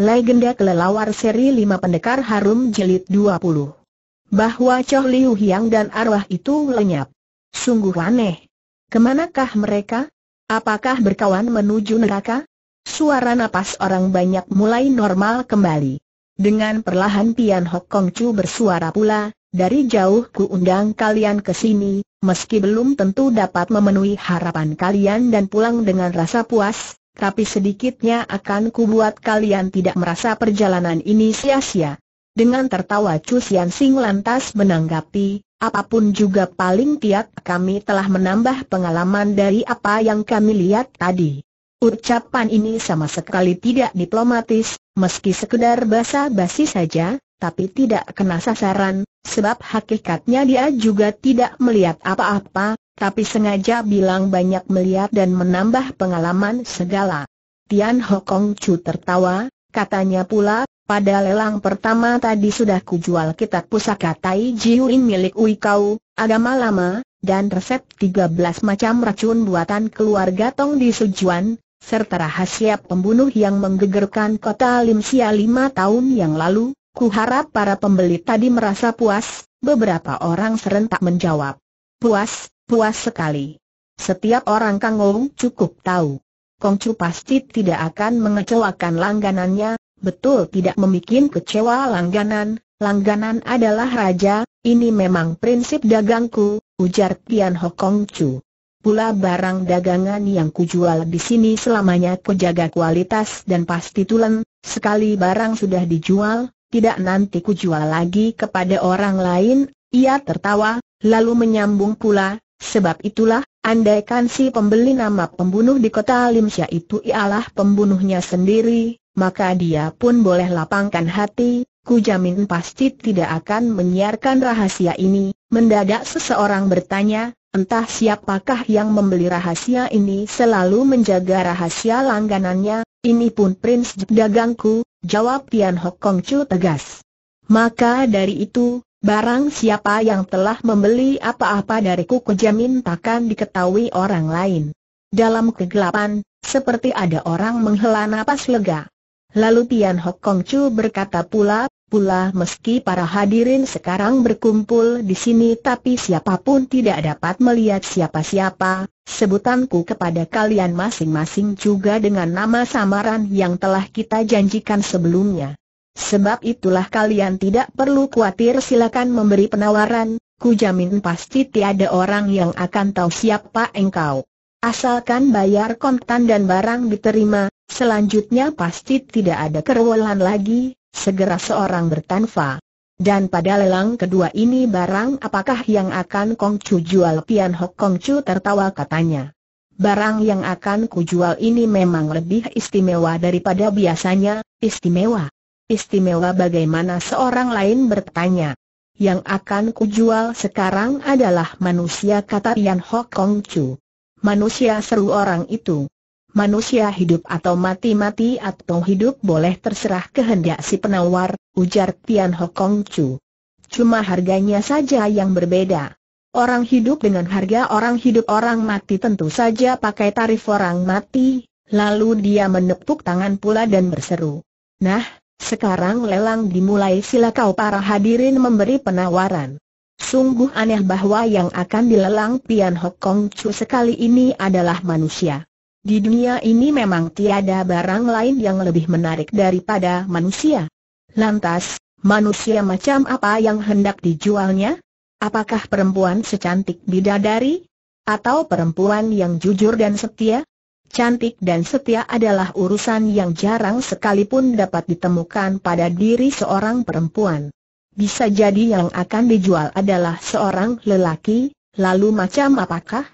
Legenda Kelelawar Seri 5 Pendekar Harum Jelit 20 Bahwa Choh Liu Hiang dan arwah itu lenyap Sungguh aneh Kemanakah mereka? Apakah berkawan menuju neraka? Suara napas orang banyak mulai normal kembali Dengan perlahan Pian Hok Kong Chu bersuara pula Dari jauh ku undang kalian ke sini Meski belum tentu dapat memenuhi harapan kalian dan pulang dengan rasa puas tapi sedikitnya akan kubuat kalian tidak merasa perjalanan ini sia-sia. Dengan tertawa Chu Sian Sing lantas menanggapi, apapun juga paling tiap kami telah menambah pengalaman dari apa yang kami lihat tadi. Ucapan ini sama sekali tidak diplomatis, meski sekedar basa-basi saja, tapi tidak kena sasaran, sebab hakikatnya dia juga tidak melihat apa-apa, tapi sengaja bilang banyak melihat dan menambah pengalaman segala. Tian Hokong Chu tertawa, katanya pula, pada lelang pertama tadi sudah kujual kitab pusaka Tai Jiuin milik Ui Kau, agama lama, dan resep 13 macam racun buatan keluarga Tong di Sujuan, serta rahasia pembunuh yang menggegerkan kota Limsia lima tahun yang lalu, ku harap para pembeli tadi merasa puas, beberapa orang serentak menjawab. Puas, Puas sekali. Setiap orang Kang cukup tahu. Kongcu pasti tidak akan mengecewakan langganannya, betul tidak membuat kecewa langganan, langganan adalah raja, ini memang prinsip dagangku, ujar Tian Ho Kongcu. Pula barang dagangan yang kujual di sini selamanya kujaga kualitas dan pasti tulen, sekali barang sudah dijual, tidak nanti kujual lagi kepada orang lain, ia tertawa, lalu menyambung pula, Sebab itulah, andaikan si pembeli nama pembunuh di kota Limsya itu ialah pembunuhnya sendiri, maka dia pun boleh lapangkan hati, ku jamin pasti tidak akan menyiarkan rahasia ini. Mendadak seseorang bertanya, entah siapakah yang membeli rahasia ini selalu menjaga rahasia langganannya, ini pun Prince dagangku, jawab Tian Hok Kong Chu tegas. Maka dari itu, Barang siapa yang telah membeli apa-apa dariku kujamin takkan diketahui orang lain. Dalam kegelapan, seperti ada orang menghela napas lega. Lalu Tian Hok Kong Chu berkata pula, pula meski para hadirin sekarang berkumpul di sini tapi siapapun tidak dapat melihat siapa-siapa, sebutanku kepada kalian masing-masing juga dengan nama samaran yang telah kita janjikan sebelumnya. Sebab itulah kalian tidak perlu khawatir silakan memberi penawaran, ku jamin pasti tiada orang yang akan tahu siapa engkau. Asalkan bayar kontan dan barang diterima, selanjutnya pasti tidak ada kerewolan lagi, segera seorang bertanfa. Dan pada lelang kedua ini barang apakah yang akan Kong Chu jual Pian Hok Chu tertawa katanya. Barang yang akan jual ini memang lebih istimewa daripada biasanya, istimewa. Istimewa bagaimana seorang lain bertanya. Yang akan kujual sekarang adalah manusia kata Yan Hok Chu. Manusia seru orang itu. Manusia hidup atau mati-mati atau hidup boleh terserah kehendak si penawar, ujar Tian Hok Chu. Cuma harganya saja yang berbeda. Orang hidup dengan harga orang hidup orang mati tentu saja pakai tarif orang mati, lalu dia menepuk tangan pula dan berseru. Nah, sekarang lelang dimulai sila kau para hadirin memberi penawaran. Sungguh aneh bahwa yang akan dilelang Pian Hok Kong Chu sekali ini adalah manusia. Di dunia ini memang tiada barang lain yang lebih menarik daripada manusia. Lantas, manusia macam apa yang hendak dijualnya? Apakah perempuan secantik bidadari? Atau perempuan yang jujur dan setia? cantik dan setia adalah urusan yang jarang sekalipun dapat ditemukan pada diri seorang perempuan. Bisa jadi yang akan dijual adalah seorang lelaki, lalu macam apakah?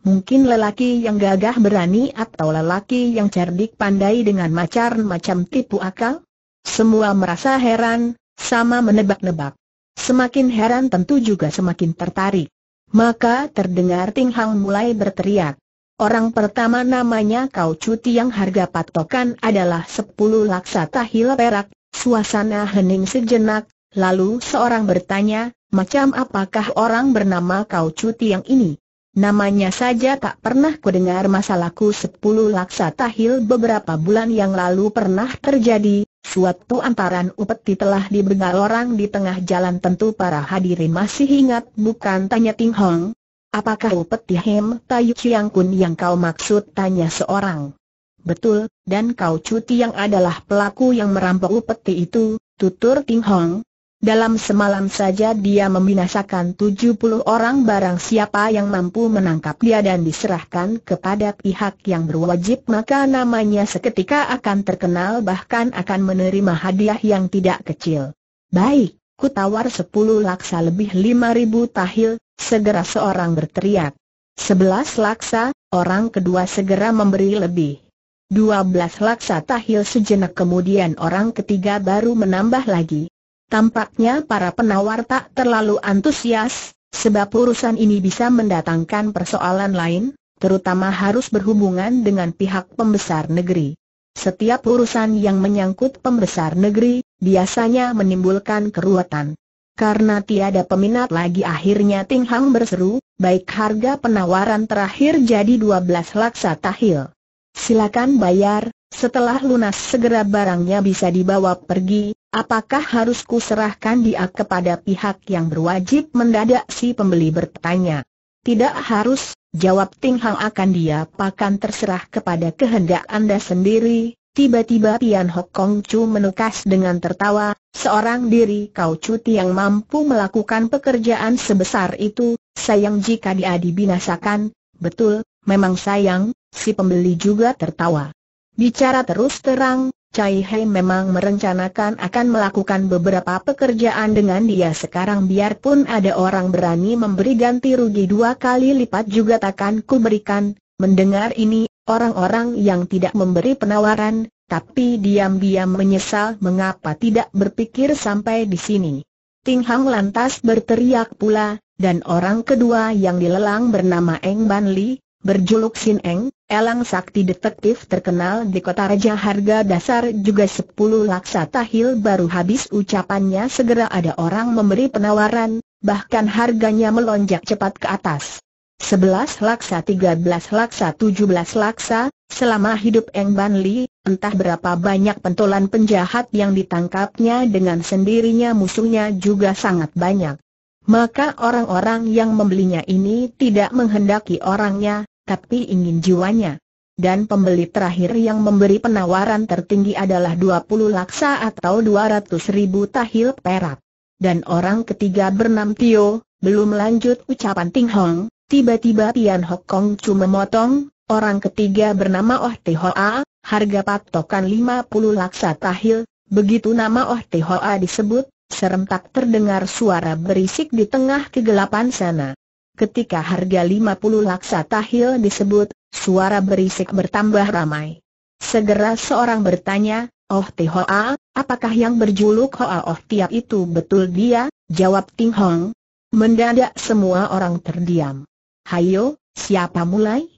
Mungkin lelaki yang gagah berani atau lelaki yang cerdik pandai dengan macam-macam tipu akal? Semua merasa heran, sama menebak-nebak. Semakin heran tentu juga semakin tertarik. Maka terdengar Ting Hang mulai berteriak. Orang pertama namanya Kau Cuti yang harga patokan adalah 10 laksa tahil perak. Suasana hening sejenak, lalu seorang bertanya, macam apakah orang bernama Kau Cuti yang ini? Namanya saja tak pernah kudengar masalahku 10 laksa tahil beberapa bulan yang lalu pernah terjadi, suatu antaran upeti telah dibegal orang di tengah jalan tentu para hadirin masih ingat bukan tanya Ting Hong, Apakah Hem Tayu Chiang Kun yang kau maksud tanya seorang? Betul, dan kau cuti yang adalah pelaku yang merampok Upeti itu, tutur Ting Hong. Dalam semalam saja dia membinasakan 70 orang barang siapa yang mampu menangkap dia dan diserahkan kepada pihak yang berwajib maka namanya seketika akan terkenal bahkan akan menerima hadiah yang tidak kecil. Baik, Ku tawar sepuluh laksa lebih lima ribu tahil, segera seorang berteriak. Sebelas laksa, orang kedua segera memberi lebih. Dua belas laksa tahil sejenak kemudian orang ketiga baru menambah lagi. Tampaknya para penawar tak terlalu antusias, sebab urusan ini bisa mendatangkan persoalan lain, terutama harus berhubungan dengan pihak pembesar negeri. Setiap urusan yang menyangkut pembesar negeri, biasanya menimbulkan keruatan. Karena tiada peminat lagi akhirnya Ting Hang berseru, baik harga penawaran terakhir jadi 12 laksa tahil. Silakan bayar, setelah lunas segera barangnya bisa dibawa pergi, apakah harus kuserahkan dia kepada pihak yang berwajib mendadak si pembeli bertanya. Tidak harus, jawab Ting Hang akan dia pakan terserah kepada kehendak Anda sendiri, Tiba-tiba Pian Hok Kong Chu menukas dengan tertawa, seorang diri Kau cuti yang mampu melakukan pekerjaan sebesar itu, sayang jika dia dibinasakan, betul, memang sayang, si pembeli juga tertawa. Bicara terus terang, Cai Hei memang merencanakan akan melakukan beberapa pekerjaan dengan dia sekarang biarpun ada orang berani memberi ganti rugi dua kali lipat juga takkan ku berikan, mendengar ini Orang-orang yang tidak memberi penawaran, tapi diam-diam menyesal mengapa tidak berpikir sampai di sini. Ting Hang lantas berteriak pula, dan orang kedua yang dilelang bernama Eng Ban Li, berjuluk Sin Eng, elang sakti detektif terkenal di kota Raja harga dasar juga 10 laksa tahil baru habis ucapannya segera ada orang memberi penawaran, bahkan harganya melonjak cepat ke atas. 11 laksa 13 laksa 17 laksa, selama hidup Eng Ban Li, entah berapa banyak pentolan penjahat yang ditangkapnya dengan sendirinya musuhnya juga sangat banyak. Maka orang-orang yang membelinya ini tidak menghendaki orangnya, tapi ingin jiwanya. Dan pembeli terakhir yang memberi penawaran tertinggi adalah 20 laksa atau 200 ribu tahil perak. Dan orang ketiga bernam Tio, belum lanjut ucapan Ting Hong, Tiba-tiba Tian Hok Kong cuma memotong, orang ketiga bernama Oh Te Ho A. harga patokan 50 laksa tahil, begitu nama Oh Te Ho A disebut, serentak terdengar suara berisik di tengah kegelapan sana. Ketika harga 50 laksa tahil disebut, suara berisik bertambah ramai. Segera seorang bertanya, Oh Te Ho A, apakah yang berjuluk Ho A Oh Tiap itu betul dia? Jawab Ting Hong. Mendadak semua orang terdiam. Hayo, siapa mulai?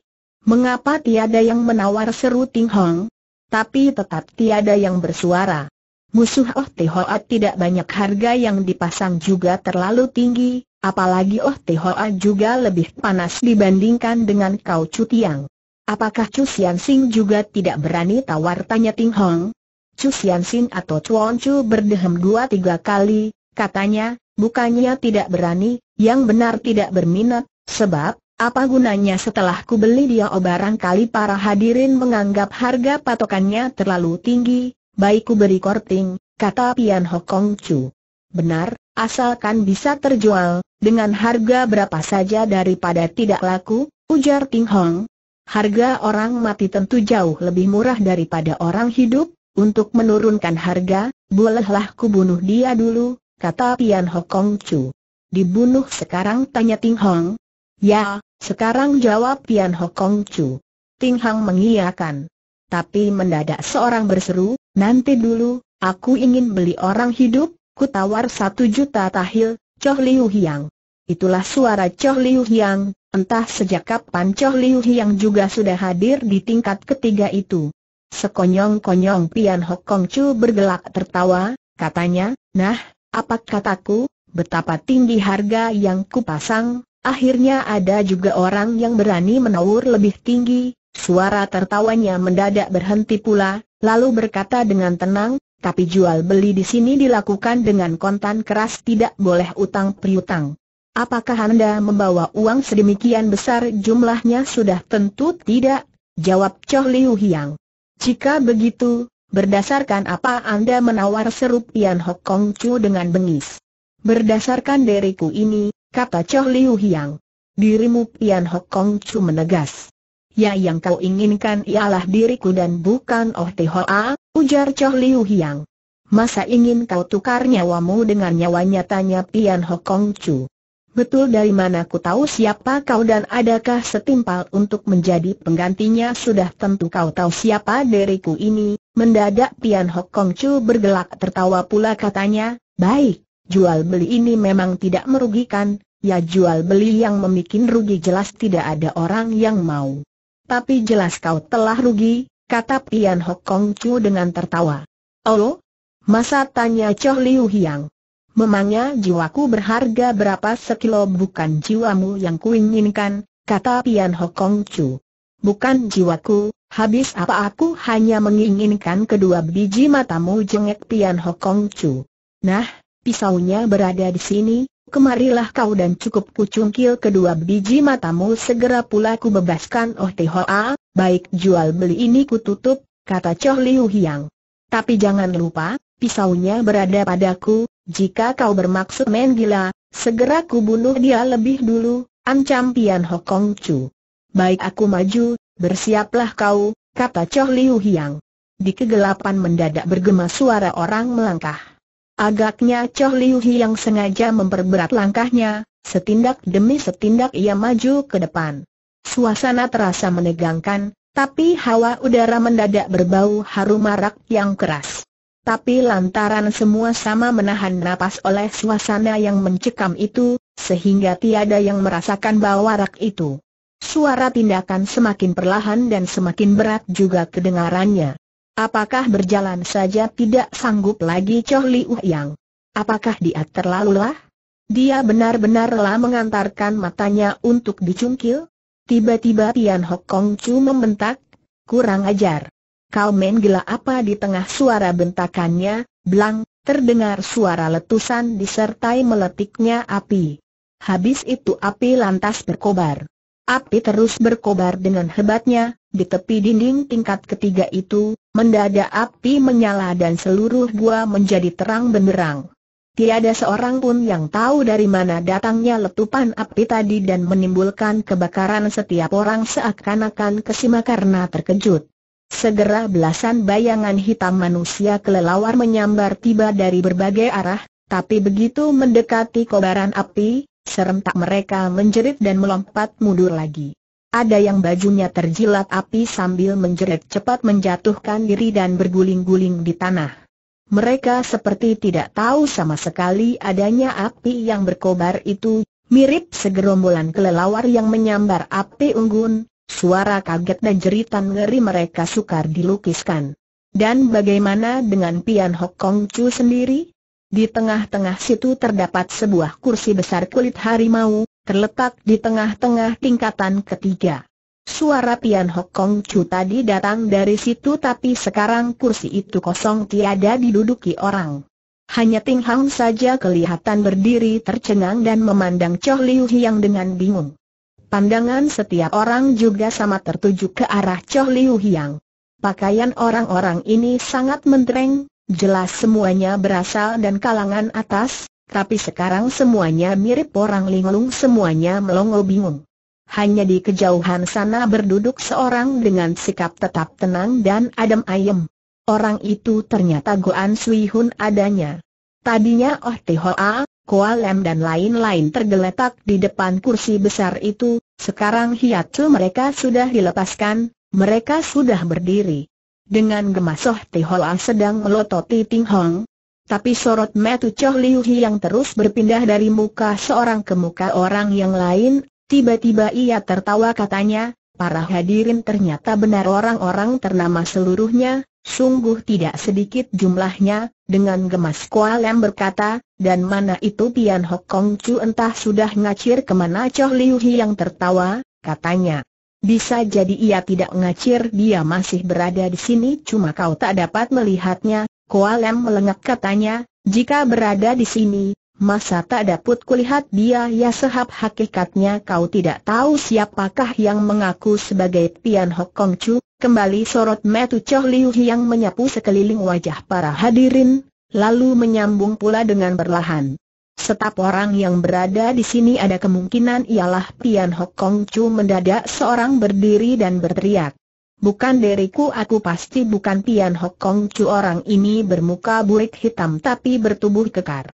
Mengapa tiada yang menawar seru Ting Hong? Tapi tetap tiada yang bersuara. Musuh Oh Te Hoa tidak banyak harga yang dipasang juga terlalu tinggi, apalagi Oh Te Hoa juga lebih panas dibandingkan dengan Kau Chu Tiang. Apakah Chu Sian Sing juga tidak berani tawar tanya Ting Hong? Chu Sian Sing atau Chuan Chu berdehem dua tiga kali, katanya, bukannya tidak berani, yang benar tidak berminat, sebab, apa gunanya setelah ku beli dia oh kali para hadirin menganggap harga patokannya terlalu tinggi, baik ku beri korting, kata Pian Hokong Chu. Benar, asalkan bisa terjual, dengan harga berapa saja daripada tidak laku, ujar Ting Hong. Harga orang mati tentu jauh lebih murah daripada orang hidup, untuk menurunkan harga, bolehlah kubunuh dia dulu, kata Pian Hokong Chu. Dibunuh sekarang tanya Ting Hong, Ya, sekarang jawab Pian Hokong Chu. Ting Hang mengiyakan. Tapi mendadak seorang berseru, nanti dulu, aku ingin beli orang hidup, ku tawar satu juta tahil, Choh Liu Hiang. Itulah suara Choh Liu Hiang, entah sejak kapan Choh Liu Hiang juga sudah hadir di tingkat ketiga itu. Sekonyong-konyong Pian Hokong Chu bergelak tertawa, katanya, nah, apa kataku, betapa tinggi harga yang kupasang, Akhirnya ada juga orang yang berani menawur lebih tinggi, suara tertawanya mendadak berhenti pula, lalu berkata dengan tenang, tapi jual beli di sini dilakukan dengan kontan keras tidak boleh utang priutang. Apakah Anda membawa uang sedemikian besar jumlahnya sudah tentu tidak? Jawab Choh Liu Hiang. Jika begitu, berdasarkan apa Anda menawar serupian Hong Kong Chu dengan bengis? Berdasarkan deriku ini, kata Choh Liu Hiang. Dirimu Pian Hok Kong Chu menegas. Ya yang kau inginkan ialah diriku dan bukan Oh Te Hoa, ujar Choh Liu Hiang. Masa ingin kau tukar nyawamu dengan nyawanya tanya Pian Hok Kong Chu. Betul dari mana ku tahu siapa kau dan adakah setimpal untuk menjadi penggantinya sudah tentu kau tahu siapa diriku ini, mendadak Pian Hok Kong Chu bergelak tertawa pula katanya, baik, Jual beli ini memang tidak merugikan, ya jual beli yang memikin rugi jelas tidak ada orang yang mau. Tapi jelas kau telah rugi, kata Pian Hok Kong Chu dengan tertawa. Oh? Masa tanya Choh Liu Hiang. Memangnya jiwaku berharga berapa sekilo bukan jiwamu yang kuinginkan, kata Pian Hok Kong Chu. Bukan jiwaku, habis apa aku hanya menginginkan kedua biji matamu jengek Pian Hok Kong Chu. Nah, Pisaunya berada di sini, kemarilah kau dan cukup kucungkil kedua biji matamu segera pula ku bebaskan Oh Hoa, baik jual beli ini kututup, kata Choh Liu Hiang. Tapi jangan lupa, pisaunya berada padaku, jika kau bermaksud main gila, segera ku bunuh dia lebih dulu, ancam Pian Hokong Chu. Baik aku maju, bersiaplah kau, kata Choh Liu Hiang. Di kegelapan mendadak bergema suara orang melangkah. Agaknya Choh Liu Hi yang sengaja memperberat langkahnya, setindak demi setindak ia maju ke depan. Suasana terasa menegangkan, tapi hawa udara mendadak berbau harum marak yang keras. Tapi lantaran semua sama menahan napas oleh suasana yang mencekam itu, sehingga tiada yang merasakan bau arak itu. Suara tindakan semakin perlahan dan semakin berat juga kedengarannya. Apakah berjalan saja tidak sanggup lagi Choh Yang? Apakah dia terlalu lah? Dia benar-benarlah mengantarkan matanya untuk dicungkil? Tiba-tiba Tian Hok Kong Chu membentak, kurang ajar. Kau main gila apa di tengah suara bentakannya, blang, terdengar suara letusan disertai meletiknya api. Habis itu api lantas berkobar. Api terus berkobar dengan hebatnya, di tepi dinding tingkat ketiga itu, mendadak api menyala dan seluruh gua menjadi terang benderang. Tiada seorang pun yang tahu dari mana datangnya letupan api tadi dan menimbulkan kebakaran setiap orang seakan-akan kesima karena terkejut. Segera belasan bayangan hitam manusia kelelawar menyambar tiba dari berbagai arah, tapi begitu mendekati kobaran api, serentak mereka menjerit dan melompat mundur lagi. Ada yang bajunya terjilat api sambil menjerit cepat menjatuhkan diri dan berguling-guling di tanah. Mereka seperti tidak tahu sama sekali adanya api yang berkobar itu, mirip segerombolan kelelawar yang menyambar api unggun, suara kaget dan jeritan ngeri mereka sukar dilukiskan. Dan bagaimana dengan Pian Hok Kong Chu sendiri? Di tengah-tengah situ terdapat sebuah kursi besar kulit harimau, terletak di tengah-tengah tingkatan ketiga. Suara Pian Hok Kong Chu tadi datang dari situ tapi sekarang kursi itu kosong tiada diduduki orang. Hanya Ting Hang saja kelihatan berdiri tercengang dan memandang Choh Liu Hiang dengan bingung. Pandangan setiap orang juga sama tertuju ke arah Choh Liu Hiang. Pakaian orang-orang ini sangat mentereng, jelas semuanya berasal dan kalangan atas, tapi sekarang semuanya mirip orang linglung semuanya melongo bingung. Hanya di kejauhan sana berduduk seorang dengan sikap tetap tenang dan adem ayem. Orang itu ternyata Goan Sui Hun adanya. Tadinya Oh Hoa, Koa Lem dan lain-lain tergeletak di depan kursi besar itu, sekarang hiatu mereka sudah dilepaskan, mereka sudah berdiri. Dengan gemas Oh Hoa sedang melototi Ting Hong, tapi sorot metu Choh Liu Hi yang terus berpindah dari muka seorang ke muka orang yang lain, tiba-tiba ia tertawa katanya, para hadirin ternyata benar orang-orang ternama seluruhnya, sungguh tidak sedikit jumlahnya, dengan gemas Kualem berkata, dan mana itu Pian Hok Kong Chu entah sudah ngacir kemana Choh Liu Hi yang tertawa, katanya. Bisa jadi ia tidak ngacir dia masih berada di sini cuma kau tak dapat melihatnya, Koalem melengak katanya, jika berada di sini, masa tak dapat kulihat dia ya sehab hakikatnya kau tidak tahu siapakah yang mengaku sebagai Pian Hok Kong Chu, kembali sorot metu Choh Liu yang menyapu sekeliling wajah para hadirin, lalu menyambung pula dengan berlahan. Setap orang yang berada di sini ada kemungkinan ialah Pian Hok Kong Chu mendadak seorang berdiri dan berteriak. Bukan diriku aku pasti bukan Tian Hok Kong Chu orang ini bermuka burik hitam tapi bertubuh kekar.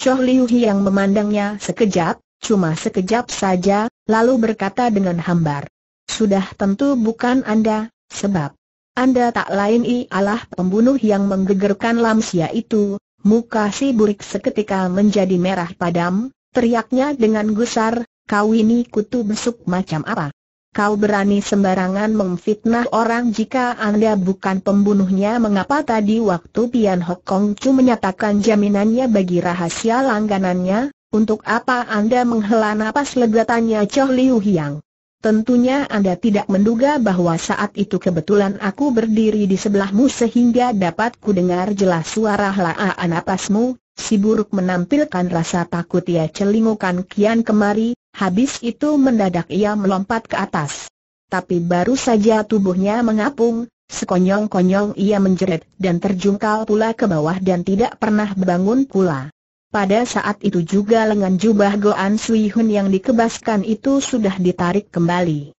Choh Liu yang memandangnya sekejap, cuma sekejap saja, lalu berkata dengan hambar. Sudah tentu bukan Anda, sebab Anda tak lain ialah pembunuh yang menggegerkan Lamsia itu, muka si burik seketika menjadi merah padam, teriaknya dengan gusar, kau ini kutu besuk macam apa? Kau berani sembarangan memfitnah orang jika Anda bukan pembunuhnya mengapa tadi waktu Pian Hok Kong Chu menyatakan jaminannya bagi rahasia langganannya, untuk apa Anda menghela napas legatannya Choh Liu Hiang? Tentunya Anda tidak menduga bahwa saat itu kebetulan aku berdiri di sebelahmu sehingga dapat kudengar jelas suara helaan napasmu, si buruk menampilkan rasa takut ia celingukan kian kemari, Habis itu mendadak ia melompat ke atas. Tapi baru saja tubuhnya mengapung, sekonyong-konyong ia menjerit dan terjungkal pula ke bawah dan tidak pernah bangun pula. Pada saat itu juga lengan jubah Goan Sui Hun yang dikebaskan itu sudah ditarik kembali.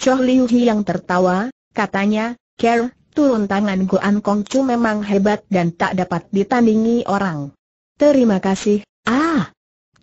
Choh Liu Hi yang tertawa, katanya, Ker, turun tangan Goan Kong Chu memang hebat dan tak dapat ditandingi orang. Terima kasih, ah!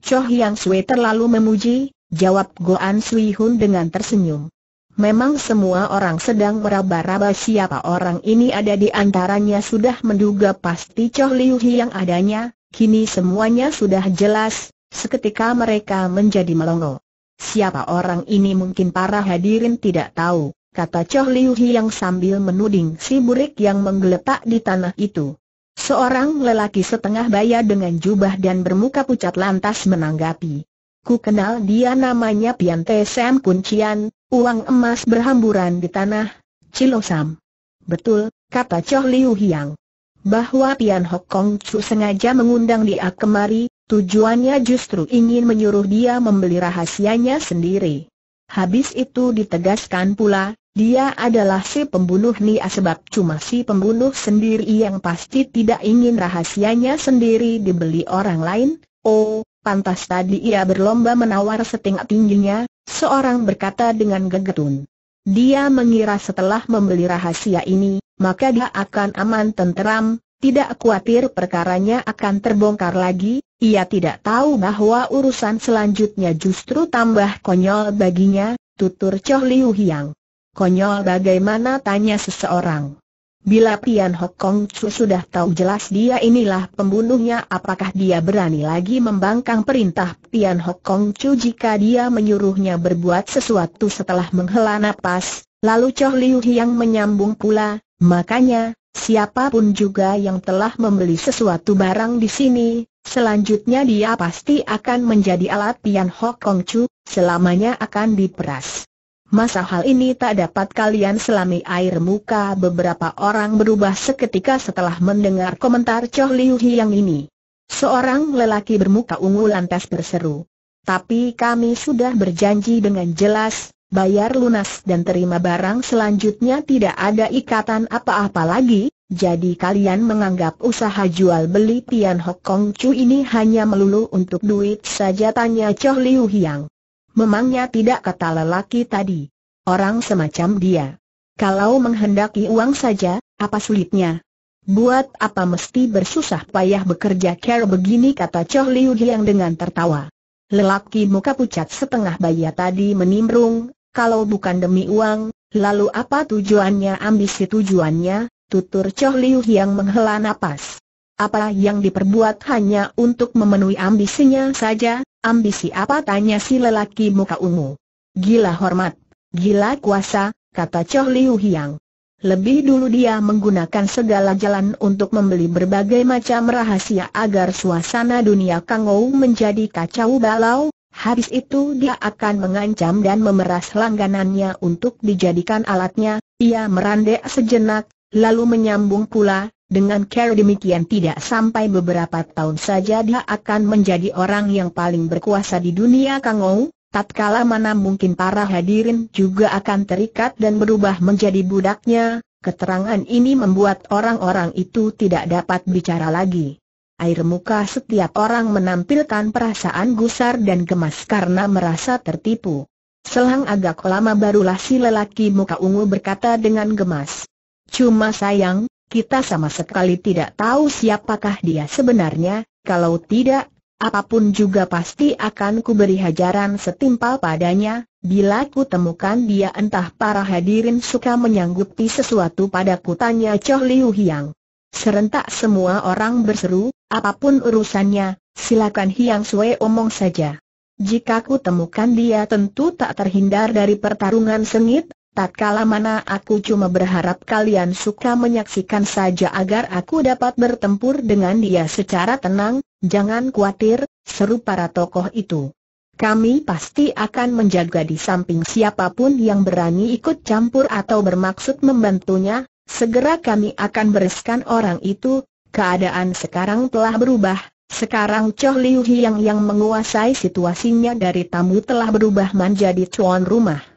Choh Yang Sui terlalu memuji, jawab Goan Sui Hun dengan tersenyum. Memang semua orang sedang meraba-raba siapa orang ini ada di antaranya sudah menduga pasti Choh Liu Hi yang adanya, kini semuanya sudah jelas, seketika mereka menjadi melongo. Siapa orang ini mungkin para hadirin tidak tahu, kata Choh Liu Hi yang sambil menuding si burik yang menggeletak di tanah itu. Seorang lelaki setengah baya dengan jubah dan bermuka pucat lantas menanggapi. Ku kenal dia namanya Piante Sam Kuncian, uang emas berhamburan di tanah, Cilosam. Betul, kata Choh Liu Hiang. Bahwa Pian Hok Kong Chu sengaja mengundang dia kemari, tujuannya justru ingin menyuruh dia membeli rahasianya sendiri. Habis itu ditegaskan pula, dia adalah si pembunuh Nia sebab cuma si pembunuh sendiri yang pasti tidak ingin rahasianya sendiri dibeli orang lain, Oh, Pantas tadi ia berlomba menawar setingkat tingginya, seorang berkata dengan gegetun. Dia mengira setelah membeli rahasia ini, maka dia akan aman tenteram, tidak khawatir perkaranya akan terbongkar lagi, ia tidak tahu bahwa urusan selanjutnya justru tambah konyol baginya, tutur Choh Liu Hiang. Konyol bagaimana tanya seseorang. Bila Pian Hok Kong Chu sudah tahu jelas dia inilah pembunuhnya apakah dia berani lagi membangkang perintah Pian Hok Kong Chu jika dia menyuruhnya berbuat sesuatu setelah menghela nafas, lalu Choh Liu yang menyambung pula, makanya, siapapun juga yang telah membeli sesuatu barang di sini, selanjutnya dia pasti akan menjadi alat Pian Hok Kong Chu, selamanya akan diperas masa hal ini tak dapat kalian selami air muka beberapa orang berubah seketika setelah mendengar komentar Choh Liu Hiang ini. Seorang lelaki bermuka ungu lantas berseru. Tapi kami sudah berjanji dengan jelas, bayar lunas dan terima barang selanjutnya tidak ada ikatan apa-apa lagi, jadi kalian menganggap usaha jual beli Tian Hok Kong Chu ini hanya melulu untuk duit saja tanya Choh Liu Hiang. Memangnya tidak kata lelaki tadi. Orang semacam dia. Kalau menghendaki uang saja, apa sulitnya? Buat apa mesti bersusah payah bekerja care begini kata Choh Liu Hiang dengan tertawa. Lelaki muka pucat setengah baya tadi menimbrung, kalau bukan demi uang, lalu apa tujuannya ambisi tujuannya, tutur Choh Liu Hiang menghela napas. Apa yang diperbuat hanya untuk memenuhi ambisinya saja, ambisi apa tanya si lelaki muka ungu. Gila hormat, gila kuasa, kata Choh Liu Hiang. Lebih dulu dia menggunakan segala jalan untuk membeli berbagai macam rahasia agar suasana dunia Kang Ou menjadi kacau balau, habis itu dia akan mengancam dan memeras langganannya untuk dijadikan alatnya, ia merandek sejenak, lalu menyambung pula, dengan cara demikian tidak sampai beberapa tahun saja dia akan menjadi orang yang paling berkuasa di dunia Kangou, tatkala mana mungkin para hadirin juga akan terikat dan berubah menjadi budaknya, keterangan ini membuat orang-orang itu tidak dapat bicara lagi. Air muka setiap orang menampilkan perasaan gusar dan gemas karena merasa tertipu. Selang agak lama barulah si lelaki muka ungu berkata dengan gemas. Cuma sayang, kita sama sekali tidak tahu siapakah dia sebenarnya, kalau tidak, apapun juga pasti akan kuberi hajaran setimpal padanya, bila ku temukan dia entah para hadirin suka menyanggupi sesuatu padaku tanya Choh Liu Hiang. Serentak semua orang berseru, apapun urusannya, silakan Hiang Sue omong saja. Jika ku temukan dia tentu tak terhindar dari pertarungan sengit, Tatkala mana aku cuma berharap kalian suka menyaksikan saja agar aku dapat bertempur dengan dia secara tenang, jangan khawatir, seru para tokoh itu. Kami pasti akan menjaga di samping siapapun yang berani ikut campur atau bermaksud membantunya, segera kami akan bereskan orang itu, keadaan sekarang telah berubah, sekarang Choh Liu Hiang yang menguasai situasinya dari tamu telah berubah menjadi cuan rumah.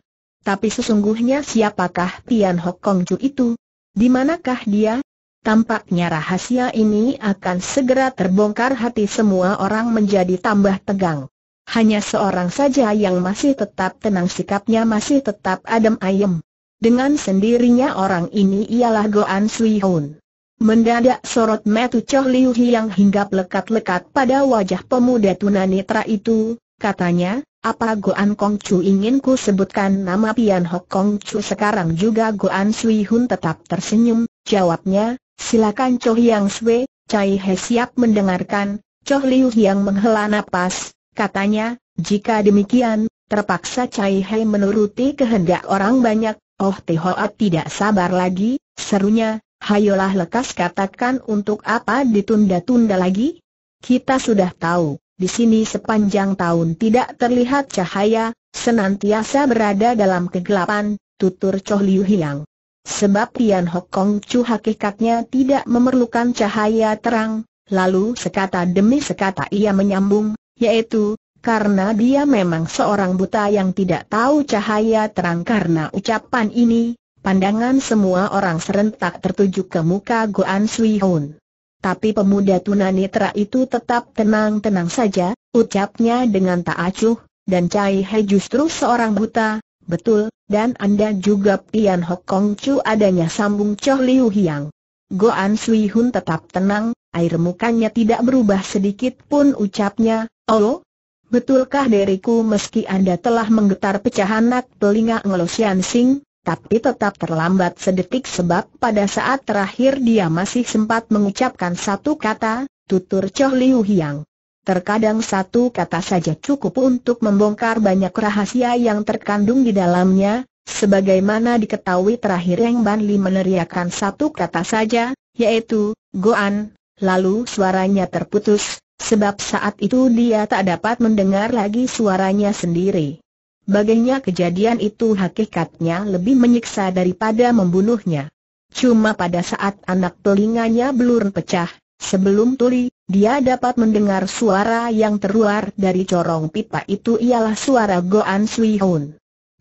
Tapi sesungguhnya siapakah Tian Hok Kong Ju itu? Di manakah dia? Tampaknya rahasia ini akan segera terbongkar hati semua orang menjadi tambah tegang. Hanya seorang saja yang masih tetap tenang sikapnya masih tetap adem ayem. Dengan sendirinya orang ini ialah Goan Sui Hoon. Mendadak sorot metu Choh Liu Hiang hinggap lekat-lekat pada wajah pemuda tunanetra itu, katanya, apa Goan Kong Chu ingin ku sebutkan nama Pian Hok Kong Chu sekarang juga Goan Sui Hun tetap tersenyum, jawabnya, silakan Cho Hyang Sui, Cai He siap mendengarkan, Cho Liu yang menghela napas, katanya, jika demikian, terpaksa Cai He menuruti kehendak orang banyak, Oh Hoa tidak sabar lagi, serunya, hayolah lekas katakan untuk apa ditunda-tunda lagi? Kita sudah tahu, di sini sepanjang tahun tidak terlihat cahaya, senantiasa berada dalam kegelapan, tutur Choh Liu Hiang. Sebab Tian Hok Kong Chu hakikatnya tidak memerlukan cahaya terang, lalu sekata demi sekata ia menyambung, yaitu, karena dia memang seorang buta yang tidak tahu cahaya terang karena ucapan ini, pandangan semua orang serentak tertuju ke muka Goan Sui Hun. Tapi pemuda tunanetra itu tetap tenang-tenang saja, ucapnya dengan tak acuh, dan Cai He justru seorang buta, betul, dan Anda juga Pian Hok Kong Chu adanya sambung Choh Liu Hiang. Goan Sui Hun tetap tenang, air mukanya tidak berubah sedikit pun ucapnya, Oh? betulkah diriku meski Anda telah menggetar pecahan nak telinga Ngelosian Sing? tapi tetap terlambat sedetik sebab pada saat terakhir dia masih sempat mengucapkan satu kata, tutur Choh Liu Hiang. Terkadang satu kata saja cukup untuk membongkar banyak rahasia yang terkandung di dalamnya, sebagaimana diketahui terakhir yang Ban Li meneriakkan satu kata saja, yaitu, Goan, lalu suaranya terputus, sebab saat itu dia tak dapat mendengar lagi suaranya sendiri. Bagainya kejadian itu hakikatnya lebih menyiksa daripada membunuhnya. Cuma pada saat anak telinganya belur pecah, sebelum tuli, dia dapat mendengar suara yang terluar dari corong pipa itu ialah suara Goan Sui Hun.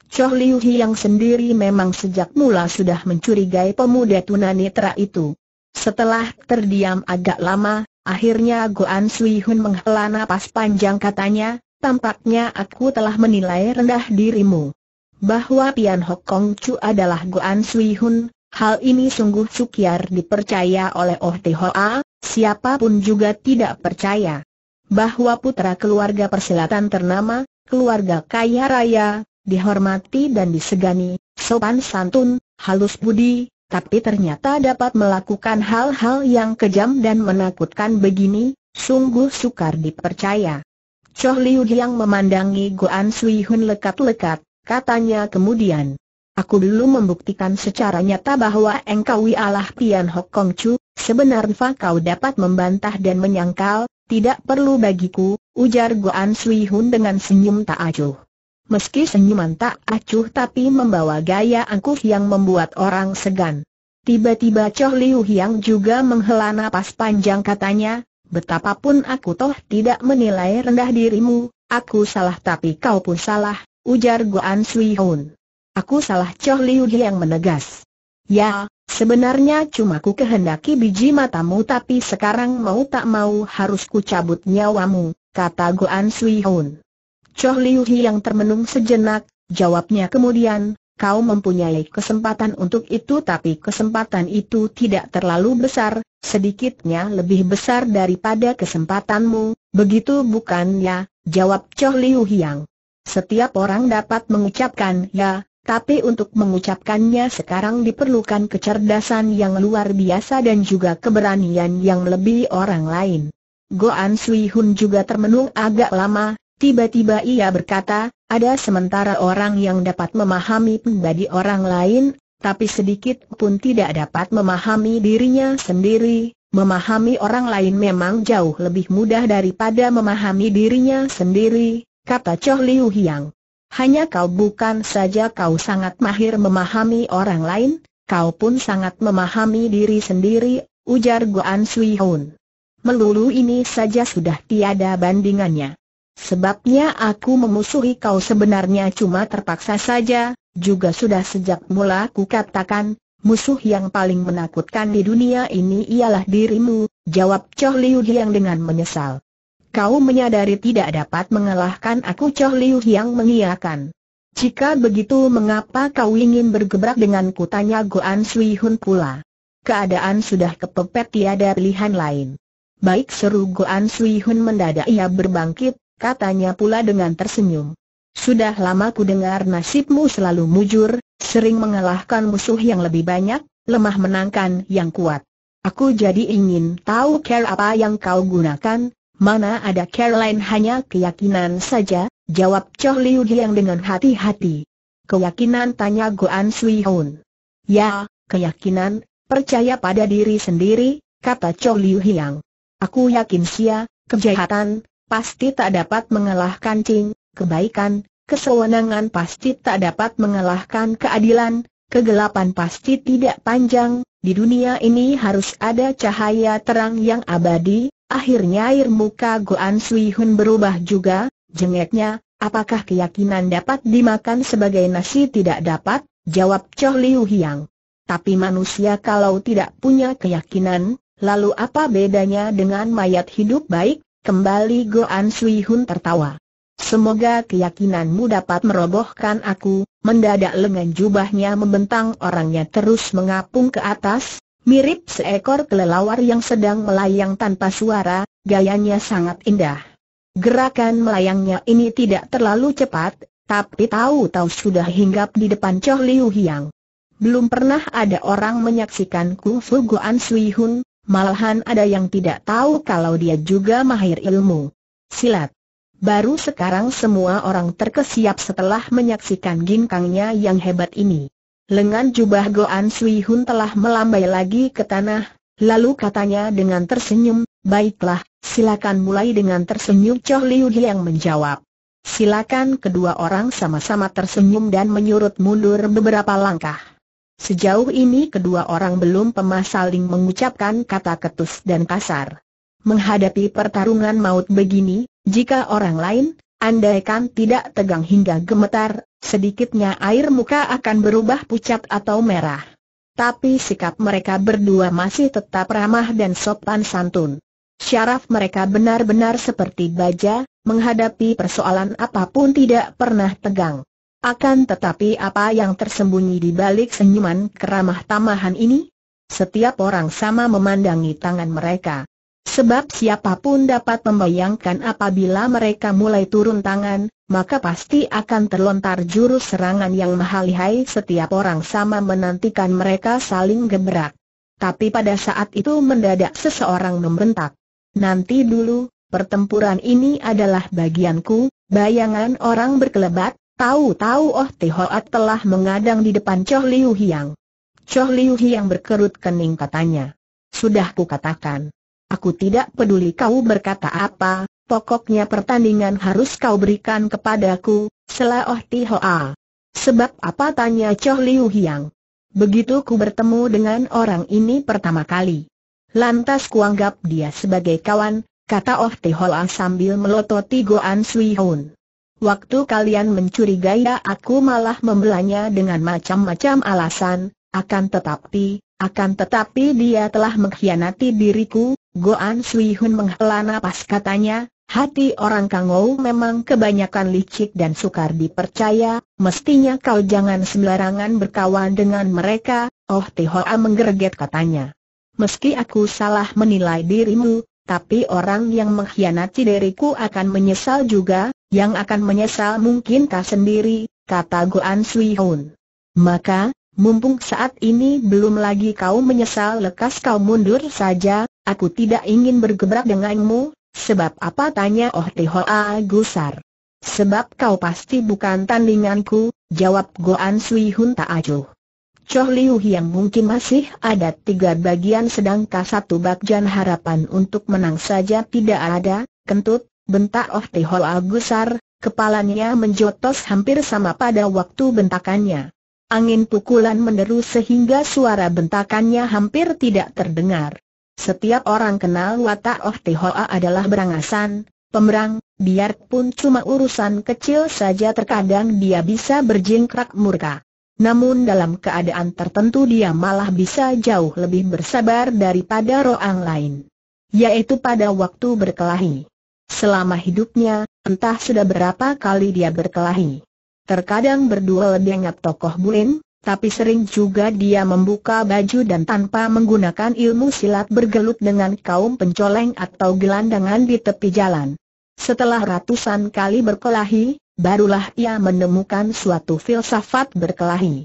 Choh Liu yang sendiri memang sejak mula sudah mencurigai pemuda tunanetra itu. Setelah terdiam agak lama, akhirnya Goan Sui Hun menghela nafas panjang katanya, tampaknya aku telah menilai rendah dirimu. Bahwa Pian Hok Kong Chu adalah Guan Sui Hun, hal ini sungguh sukiar dipercaya oleh Oh Te Hoa, siapapun juga tidak percaya. Bahwa putra keluarga persilatan ternama, keluarga kaya raya, dihormati dan disegani, sopan santun, halus budi, tapi ternyata dapat melakukan hal-hal yang kejam dan menakutkan begini, sungguh sukar dipercaya. Choh Liu Giang memandangi Goan Sui Hun lekat-lekat, katanya kemudian. Aku dulu membuktikan secara nyata bahwa engkau ialah Tian Hok Kong Chu, sebenarnya kau dapat membantah dan menyangkal, tidak perlu bagiku, ujar Goan Sui Hun dengan senyum tak acuh. Meski senyuman tak acuh tapi membawa gaya angkuh yang membuat orang segan. Tiba-tiba Choh Liu Hiang juga menghela napas panjang katanya, Betapapun aku toh tidak menilai rendah dirimu, aku salah tapi kau pun salah, ujar Goan Sui Hun. Aku salah Choh Liu yang menegas. Ya, sebenarnya cuma ku kehendaki biji matamu tapi sekarang mau tak mau harus ku cabut nyawamu, kata Goan Sui Hun. Choh Liu yang termenung sejenak, jawabnya kemudian, kau mempunyai kesempatan untuk itu tapi kesempatan itu tidak terlalu besar, sedikitnya lebih besar daripada kesempatanmu, begitu bukan ya, jawab Choh Liu Hiang. Setiap orang dapat mengucapkan ya, tapi untuk mengucapkannya sekarang diperlukan kecerdasan yang luar biasa dan juga keberanian yang lebih orang lain. Goan Sui Hun juga termenung agak lama, Tiba-tiba ia berkata, ada sementara orang yang dapat memahami pribadi orang lain, tapi sedikit pun tidak dapat memahami dirinya sendiri. Memahami orang lain memang jauh lebih mudah daripada memahami dirinya sendiri, kata Choh Liu Hiang. Hanya kau bukan saja kau sangat mahir memahami orang lain, kau pun sangat memahami diri sendiri, ujar Guan Sui Hun. Melulu ini saja sudah tiada bandingannya. Sebabnya aku memusuhi kau sebenarnya cuma terpaksa saja, juga sudah sejak mula ku katakan, musuh yang paling menakutkan di dunia ini ialah dirimu, jawab Choh Liu Hiang dengan menyesal. Kau menyadari tidak dapat mengalahkan aku Choh Liu Hiang mengiakan. Jika begitu mengapa kau ingin bergebrak denganku tanya Goan Sui Hun pula. Keadaan sudah kepepet tiada pilihan lain. Baik seru Goan Sui Hun mendadak ia berbangkit, katanya pula dengan tersenyum. Sudah lama ku dengar nasibmu selalu mujur, sering mengalahkan musuh yang lebih banyak, lemah menangkan yang kuat. Aku jadi ingin tahu care apa yang kau gunakan, mana ada care lain hanya keyakinan saja, jawab Choh Liu Hiang dengan hati-hati. Keyakinan tanya Goan Sui Hoon. Ya, keyakinan, percaya pada diri sendiri, kata Choh Liu Hiang. Aku yakin sia, kejahatan, pasti tak dapat mengalahkan cing, kebaikan, kesewenangan pasti tak dapat mengalahkan keadilan, kegelapan pasti tidak panjang, di dunia ini harus ada cahaya terang yang abadi, akhirnya air muka Goan Sui Hun berubah juga, jengeknya, apakah keyakinan dapat dimakan sebagai nasi tidak dapat, jawab Choh Liu Hiang. Tapi manusia kalau tidak punya keyakinan, lalu apa bedanya dengan mayat hidup baik, Kembali Goan Sui Hun tertawa. Semoga keyakinanmu dapat merobohkan aku, mendadak lengan jubahnya membentang orangnya terus mengapung ke atas, mirip seekor kelelawar yang sedang melayang tanpa suara, gayanya sangat indah. Gerakan melayangnya ini tidak terlalu cepat, tapi tahu-tahu sudah hinggap di depan Choh Liu Hiang. Belum pernah ada orang menyaksikan kungfu Goan Sui Hun, Malahan ada yang tidak tahu kalau dia juga mahir ilmu silat. Baru sekarang semua orang terkesiap setelah menyaksikan ginkangnya yang hebat ini. Lengan jubah Goan Sui Hun telah melambai lagi ke tanah, lalu katanya dengan tersenyum, Baiklah, silakan mulai dengan tersenyum Choh Liu yang menjawab. Silakan kedua orang sama-sama tersenyum dan menyurut mundur beberapa langkah. Sejauh ini kedua orang belum pemah saling mengucapkan kata ketus dan kasar. Menghadapi pertarungan maut begini, jika orang lain, andaikan tidak tegang hingga gemetar, sedikitnya air muka akan berubah pucat atau merah. Tapi sikap mereka berdua masih tetap ramah dan sopan santun. Syaraf mereka benar-benar seperti baja, menghadapi persoalan apapun tidak pernah tegang. Akan tetapi apa yang tersembunyi di balik senyuman keramah tamahan ini? Setiap orang sama memandangi tangan mereka. Sebab siapapun dapat membayangkan apabila mereka mulai turun tangan, maka pasti akan terlontar jurus serangan yang mahalihai setiap orang sama menantikan mereka saling gebrak. Tapi pada saat itu mendadak seseorang membentak. Nanti dulu, pertempuran ini adalah bagianku, bayangan orang berkelebat, Tahu-tahu Oh Te telah mengadang di depan Choh Liu Hiang. Choh Liu Hiang berkerut kening katanya. Sudah kukatakan. Aku tidak peduli kau berkata apa, pokoknya pertandingan harus kau berikan kepadaku, Sela Oh Ti Sebab apa tanya Choh Liu Hiang. Begitu ku bertemu dengan orang ini pertama kali. Lantas kuanggap dia sebagai kawan, kata Oh Te sambil melototi Goan Sui Hoon. Waktu kalian mencurigai aku malah membelanya dengan macam-macam alasan, akan tetapi, akan tetapi dia telah mengkhianati diriku, Goan Sui Hun menghela napas katanya, hati orang Kangou memang kebanyakan licik dan sukar dipercaya, mestinya kau jangan sembarangan berkawan dengan mereka, Oh Tihoa menggerget katanya. Meski aku salah menilai dirimu, tapi orang yang mengkhianati diriku akan menyesal juga, yang akan menyesal mungkin kau sendiri, kata Goan Sui Hun. Maka, mumpung saat ini belum lagi kau menyesal lekas kau mundur saja, aku tidak ingin bergebrak denganmu, sebab apa tanya Oh Tihoa Gusar. Sebab kau pasti bukan tandinganku, jawab Goan Sui Hun tak acuh. Choh Liu yang mungkin masih ada tiga bagian sedangkan satu bagian harapan untuk menang saja tidak ada, kentut, bentak Oh Tihol Agusar, kepalanya menjotos hampir sama pada waktu bentakannya. Angin pukulan menderu sehingga suara bentakannya hampir tidak terdengar. Setiap orang kenal watak Oh Tihoa adalah berangasan, pemerang, biarpun cuma urusan kecil saja terkadang dia bisa berjingkrak murka. Namun dalam keadaan tertentu dia malah bisa jauh lebih bersabar daripada roang lain. Yaitu pada waktu berkelahi. Selama hidupnya, entah sudah berapa kali dia berkelahi. Terkadang berduel dengan tokoh Bulin, tapi sering juga dia membuka baju dan tanpa menggunakan ilmu silat bergelut dengan kaum pencoleng atau gelandangan di tepi jalan. Setelah ratusan kali berkelahi, barulah ia menemukan suatu filsafat berkelahi.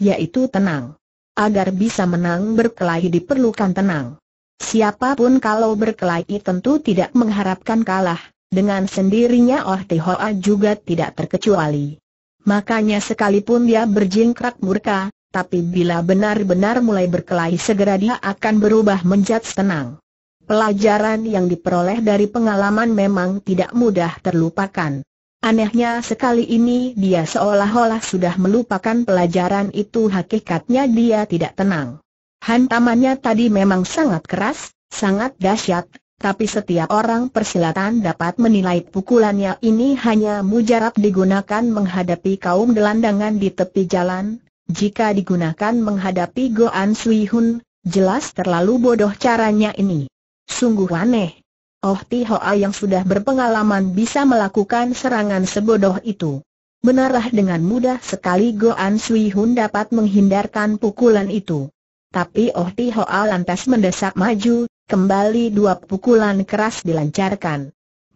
Yaitu tenang. Agar bisa menang berkelahi diperlukan tenang. Siapapun kalau berkelahi tentu tidak mengharapkan kalah, dengan sendirinya Oh Tihoa juga tidak terkecuali. Makanya sekalipun dia berjingkrak murka, tapi bila benar-benar mulai berkelahi segera dia akan berubah menjadi tenang. Pelajaran yang diperoleh dari pengalaman memang tidak mudah terlupakan. Anehnya sekali ini dia seolah-olah sudah melupakan pelajaran itu hakikatnya dia tidak tenang. Hantamannya tadi memang sangat keras, sangat dahsyat, tapi setiap orang persilatan dapat menilai pukulannya ini hanya mujarab digunakan menghadapi kaum gelandangan di tepi jalan. Jika digunakan menghadapi Goan Sui Hun, jelas terlalu bodoh caranya ini. Sungguh aneh. Oh Ti Hoa yang sudah berpengalaman bisa melakukan serangan sebodoh itu. Benarlah dengan mudah sekali Goan Sui Hun dapat menghindarkan pukulan itu. Tapi Oh Hoa lantas mendesak maju, kembali dua pukulan keras dilancarkan.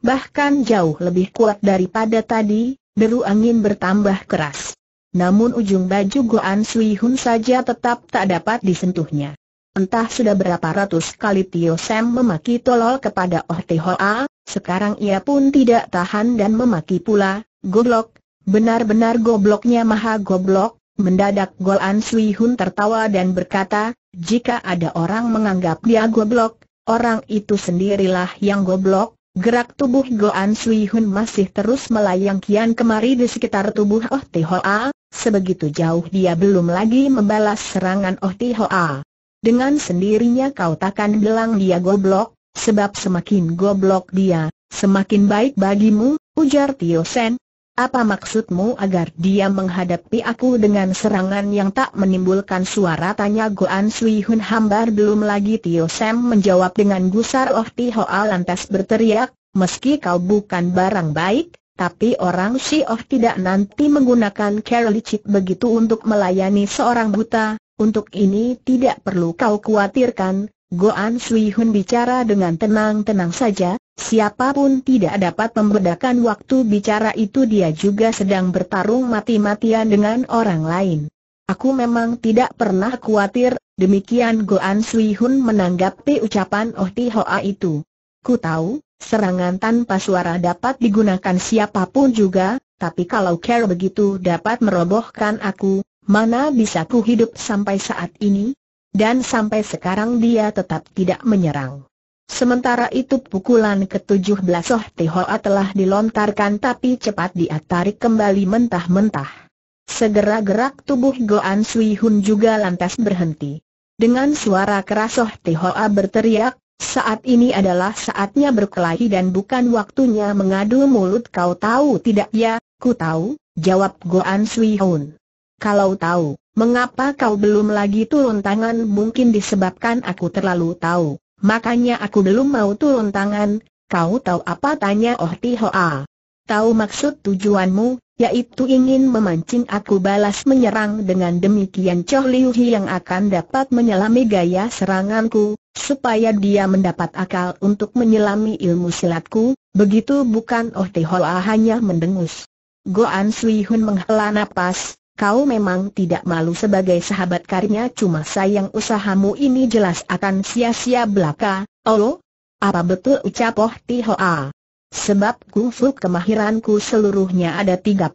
Bahkan jauh lebih kuat daripada tadi, deru angin bertambah keras. Namun ujung baju Goan Sui Hun saja tetap tak dapat disentuhnya. Entah sudah berapa ratus kali Tio Sam memaki tolol kepada Oh Hoa, sekarang ia pun tidak tahan dan memaki pula, goblok, benar-benar gobloknya maha goblok, Mendadak gol An Sui Hun tertawa dan berkata, jika ada orang menganggap dia goblok, orang itu sendirilah yang goblok. Gerak tubuh An Sui Hun masih terus melayang kian kemari di sekitar tubuh Oh Tihoa, sebegitu jauh dia belum lagi membalas serangan Oh Tihoa. Dengan sendirinya kau takkan bilang dia goblok, sebab semakin goblok dia, semakin baik bagimu, ujar Tio Sen, apa maksudmu agar dia menghadapi aku dengan serangan yang tak menimbulkan suara? Tanya Goan Sui Hun hambar belum lagi Tio Sam menjawab dengan gusar Oh Ti Hoa lantas berteriak, meski kau bukan barang baik, tapi orang si Oh tidak nanti menggunakan kerelicit begitu untuk melayani seorang buta, untuk ini tidak perlu kau khawatirkan, Goan Sui Hun bicara dengan tenang-tenang saja, Siapapun tidak dapat membedakan waktu bicara itu dia juga sedang bertarung mati-matian dengan orang lain. Aku memang tidak pernah khawatir, demikian Goan Sui Hun menanggapi ucapan Oh Ti Hoa itu. Ku tahu, serangan tanpa suara dapat digunakan siapapun juga, tapi kalau care begitu dapat merobohkan aku, mana bisa ku hidup sampai saat ini? Dan sampai sekarang dia tetap tidak menyerang. Sementara itu pukulan ke-17 Te Tehoa telah dilontarkan tapi cepat dia tarik kembali mentah-mentah. Segera gerak tubuh Goan Sui Hun juga lantas berhenti. Dengan suara keras Oh Tehoa berteriak, saat ini adalah saatnya berkelahi dan bukan waktunya mengadu mulut kau tahu tidak ya, ku tahu, jawab Goan Sui Hun. Kalau tahu, mengapa kau belum lagi turun tangan mungkin disebabkan aku terlalu tahu. Makanya aku belum mau turun tangan, kau tahu apa tanya Oh Hoa? Tahu maksud tujuanmu, yaitu ingin memancing aku balas menyerang dengan demikian Choh Liu Hi yang akan dapat menyelami gaya seranganku, supaya dia mendapat akal untuk menyelami ilmu silatku, begitu bukan Oh Hoa? hanya mendengus. Goan Sui Hun menghela napas, kau memang tidak malu sebagai sahabat karinya, cuma sayang usahamu ini jelas akan sia-sia belaka, Olo? Oh, apa betul ucap Oh Tihoa? Sebab kungfu kemahiranku seluruhnya ada 33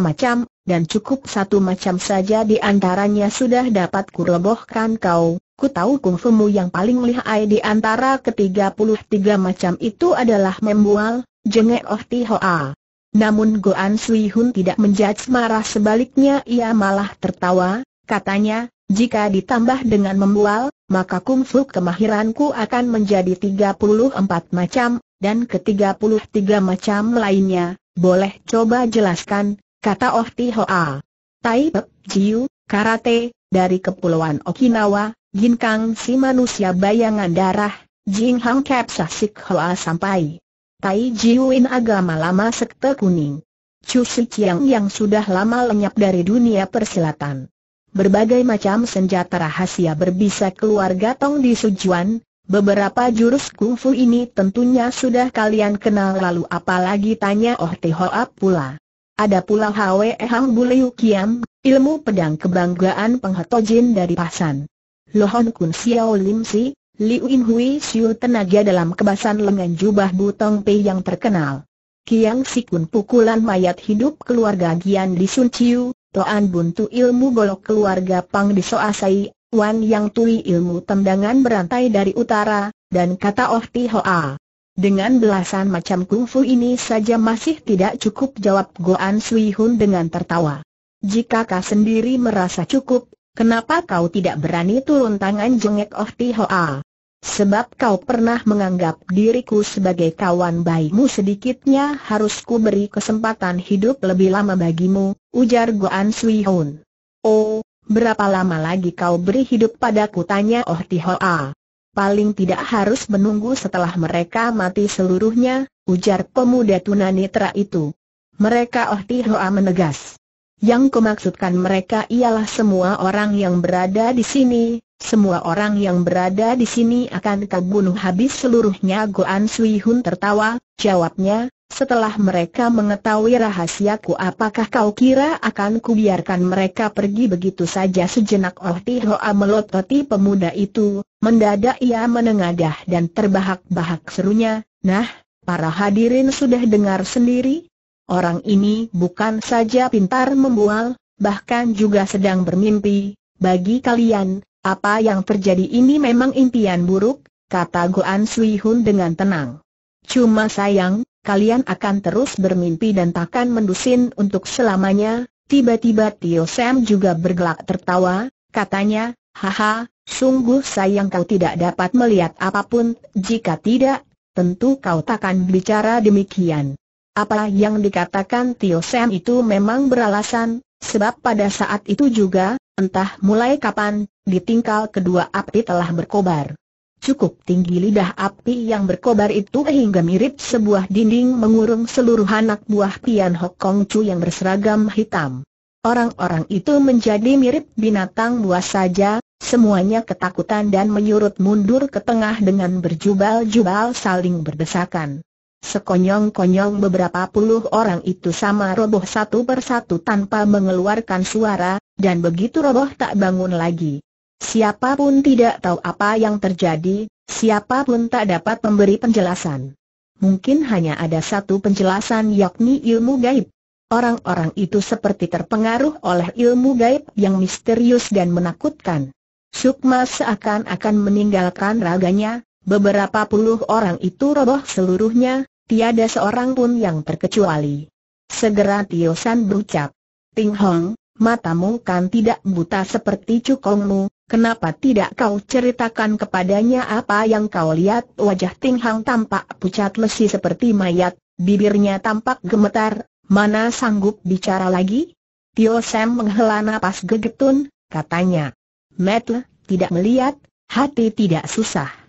macam, dan cukup satu macam saja di antaranya sudah dapat kurobohkan kau. Ku tahu kungfumu yang paling lihai di antara ketiga puluh tiga macam itu adalah membual, jengek Oh Tihoa. Namun Goan Sui Hun tidak menjudge marah sebaliknya ia malah tertawa, katanya, jika ditambah dengan membual, maka kungfu kemahiranku akan menjadi 34 macam, dan ke-33 macam lainnya, boleh coba jelaskan, kata Oh Ti Hoa. Tai Pek Jiu, Karate, dari Kepulauan Okinawa, Ginkang si manusia bayangan darah, Jing Hang Kep Sasik Hoa sampai. Tai Jiuin agama lama sekte kuning. Chu Si yang sudah lama lenyap dari dunia persilatan. Berbagai macam senjata rahasia berbisa keluarga Tong di Sujuan, beberapa jurus kungfu ini tentunya sudah kalian kenal lalu apalagi tanya Oh Te Hoa pula. Ada pula Hwe Hang Buliu Kiam, ilmu pedang kebanggaan penghetojin dari Pasan. Lohon Kun Xiao Lim Si, Liu In Hui Siu tenaga dalam kebasan lengan jubah Butong Pei yang terkenal. Kiang Sikun pukulan mayat hidup keluarga Gian di Sun Chiu, Toan Buntu ilmu golok keluarga Pang di Soasai, Wan Yang Tui ilmu tendangan berantai dari utara, dan kata Oh Ti Hoa. Dengan belasan macam kungfu ini saja masih tidak cukup jawab Goan Sui Hun dengan tertawa. Jika kau sendiri merasa cukup, Kenapa kau tidak berani turun tangan jengek Oh Ti Hoa? Sebab kau pernah menganggap diriku sebagai kawan baikmu sedikitnya harus ku beri kesempatan hidup lebih lama bagimu, ujar Guan Sui Hun. Oh, berapa lama lagi kau beri hidup padaku tanya Oh Ti Hoa? Paling tidak harus menunggu setelah mereka mati seluruhnya, ujar pemuda tunanetra itu. Mereka Oh Ti Hoa menegas. Yang kumaksudkan mereka ialah semua orang yang berada di sini, semua orang yang berada di sini akan terbunuh habis seluruhnya Goan Sui Hun tertawa, jawabnya, setelah mereka mengetahui rahasiaku apakah kau kira akan kubiarkan mereka pergi begitu saja sejenak Oh Hoa melototi oh pemuda itu, mendadak ia menengadah dan terbahak-bahak serunya, nah, para hadirin sudah dengar sendiri, Orang ini bukan saja pintar membual, bahkan juga sedang bermimpi. Bagi kalian, apa yang terjadi ini memang impian buruk, kata Goan Sui Hun dengan tenang. Cuma sayang, kalian akan terus bermimpi dan takkan mendusin untuk selamanya. Tiba-tiba Tio Sam juga bergelak tertawa, katanya, haha, sungguh sayang kau tidak dapat melihat apapun, jika tidak, tentu kau takkan bicara demikian. Apa yang dikatakan Tio Sam itu memang beralasan, sebab pada saat itu juga, entah mulai kapan, di tingkal kedua api telah berkobar. Cukup tinggi lidah api yang berkobar itu hingga mirip sebuah dinding mengurung seluruh anak buah Pian Hok Kong Chu yang berseragam hitam. Orang-orang itu menjadi mirip binatang buas saja, semuanya ketakutan dan menyurut mundur ke tengah dengan berjubal-jubal saling berdesakan. Sekonyong-konyong beberapa puluh orang itu sama roboh satu persatu tanpa mengeluarkan suara, dan begitu roboh tak bangun lagi. Siapapun tidak tahu apa yang terjadi, siapapun tak dapat memberi penjelasan. Mungkin hanya ada satu penjelasan yakni ilmu gaib. Orang-orang itu seperti terpengaruh oleh ilmu gaib yang misterius dan menakutkan. Sukma seakan-akan meninggalkan raganya, beberapa puluh orang itu roboh seluruhnya, tiada seorang pun yang terkecuali. Segera Tio San berucap, Ting Hong, matamu kan tidak buta seperti cukongmu, kenapa tidak kau ceritakan kepadanya apa yang kau lihat? Wajah Ting Hong tampak pucat lesi seperti mayat, bibirnya tampak gemetar, mana sanggup bicara lagi? Tio Sam menghela napas gegetun, katanya. Metle, tidak melihat, hati tidak susah.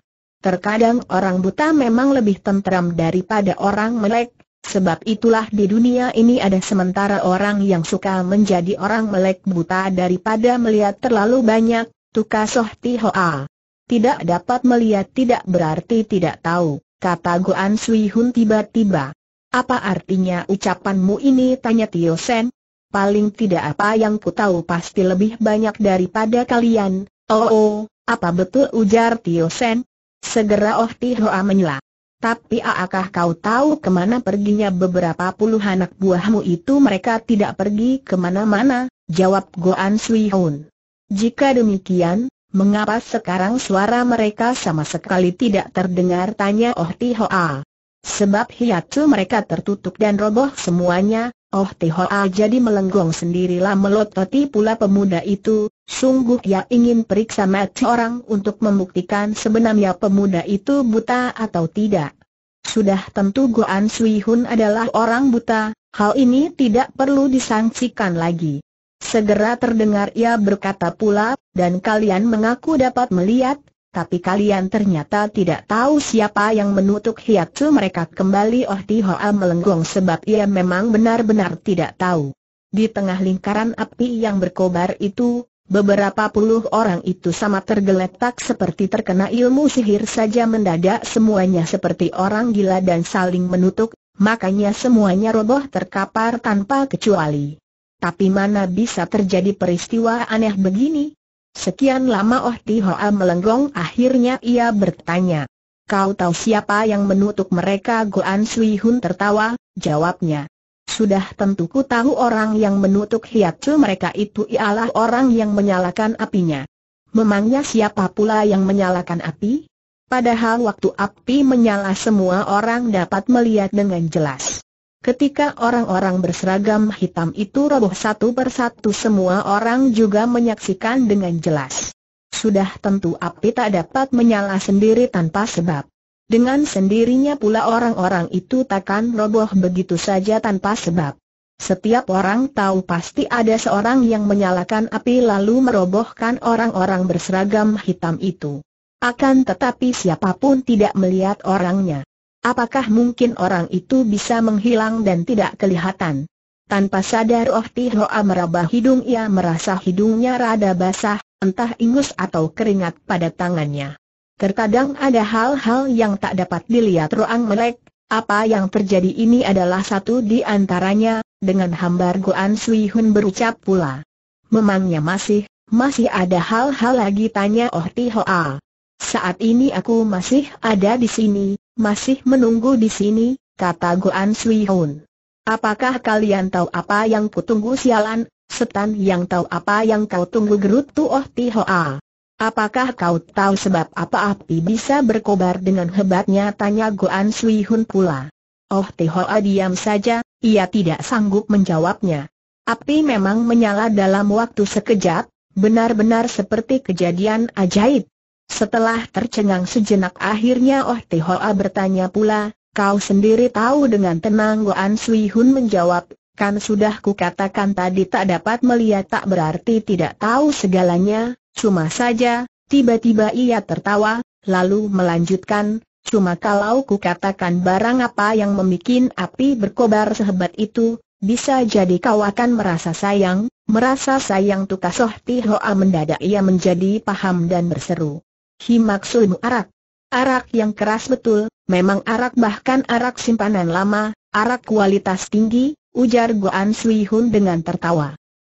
Terkadang orang buta memang lebih tentram daripada orang melek, sebab itulah di dunia ini ada sementara orang yang suka menjadi orang melek buta daripada melihat terlalu banyak, tuka soh tihoa. Tidak dapat melihat tidak berarti tidak tahu, kata Goan Sui Hun tiba-tiba. Apa artinya ucapanmu ini tanya Tio Sen? Paling tidak apa yang ku tahu pasti lebih banyak daripada kalian. Oh, oh apa betul ujar Tio Sen? Segera Oh Ti Hoa menyela. Tapi akah kau tahu kemana perginya beberapa puluh anak buahmu itu mereka tidak pergi kemana-mana, jawab Goan Sui Hoon. Jika demikian, mengapa sekarang suara mereka sama sekali tidak terdengar tanya Oh Ti Hoa? Sebab hiatu mereka tertutup dan roboh semuanya, Oh Tihoa jadi melenggong sendirilah melototi pula pemuda itu, sungguh ia ingin periksa mati orang untuk membuktikan sebenarnya pemuda itu buta atau tidak. Sudah tentu Goan Sui Hun adalah orang buta, hal ini tidak perlu disangsikan lagi. Segera terdengar ia berkata pula, dan kalian mengaku dapat melihat, tapi kalian ternyata tidak tahu siapa yang menutup hiatu mereka kembali Oh Tihoa melenggong sebab ia memang benar-benar tidak tahu. Di tengah lingkaran api yang berkobar itu, beberapa puluh orang itu sama tergeletak seperti terkena ilmu sihir saja mendadak semuanya seperti orang gila dan saling menutup, makanya semuanya roboh terkapar tanpa kecuali. Tapi mana bisa terjadi peristiwa aneh begini? Sekian lama Oh Tihoa melenggong akhirnya ia bertanya. Kau tahu siapa yang menutup mereka Goan Sui Hun tertawa, jawabnya. Sudah tentu ku tahu orang yang menutup hiatsu mereka itu ialah orang yang menyalakan apinya. Memangnya siapa pula yang menyalakan api? Padahal waktu api menyala semua orang dapat melihat dengan jelas. Ketika orang-orang berseragam hitam itu roboh satu persatu semua orang juga menyaksikan dengan jelas. Sudah tentu api tak dapat menyala sendiri tanpa sebab. Dengan sendirinya pula orang-orang itu takkan roboh begitu saja tanpa sebab. Setiap orang tahu pasti ada seorang yang menyalakan api lalu merobohkan orang-orang berseragam hitam itu. Akan tetapi siapapun tidak melihat orangnya. Apakah mungkin orang itu bisa menghilang dan tidak kelihatan? Tanpa sadar Oh Tihoa meraba hidung ia merasa hidungnya rada basah, entah ingus atau keringat pada tangannya. Terkadang ada hal-hal yang tak dapat dilihat roang melek, apa yang terjadi ini adalah satu di antaranya, dengan hambar Goan Sui Hun berucap pula. Memangnya masih, masih ada hal-hal lagi tanya Oh Tihoa. Saat ini aku masih ada di sini, masih menunggu di sini, kata Goan Sui Hun. Apakah kalian tahu apa yang kutunggu sialan, setan yang tahu apa yang kau tunggu gerut tuoh tihoa. Apakah kau tahu sebab apa api bisa berkobar dengan hebatnya tanya Goan Sui Hun pula. Oh Tihoa diam saja, ia tidak sanggup menjawabnya. Api memang menyala dalam waktu sekejap, benar-benar seperti kejadian ajaib. Setelah tercengang sejenak akhirnya Oh Hoa bertanya pula, kau sendiri tahu dengan tenang Goan Sui Hun menjawab, kan sudah kukatakan tadi tak dapat melihat tak berarti tidak tahu segalanya, cuma saja, tiba-tiba ia tertawa, lalu melanjutkan, cuma kalau kukatakan barang apa yang memikin api berkobar sehebat itu, bisa jadi kau akan merasa sayang, merasa sayang tukas Soh Hoa mendadak ia menjadi paham dan berseru. Himaksui arak. Arak yang keras betul, memang arak bahkan arak simpanan lama, arak kualitas tinggi, ujar Goan Sui Hun dengan tertawa.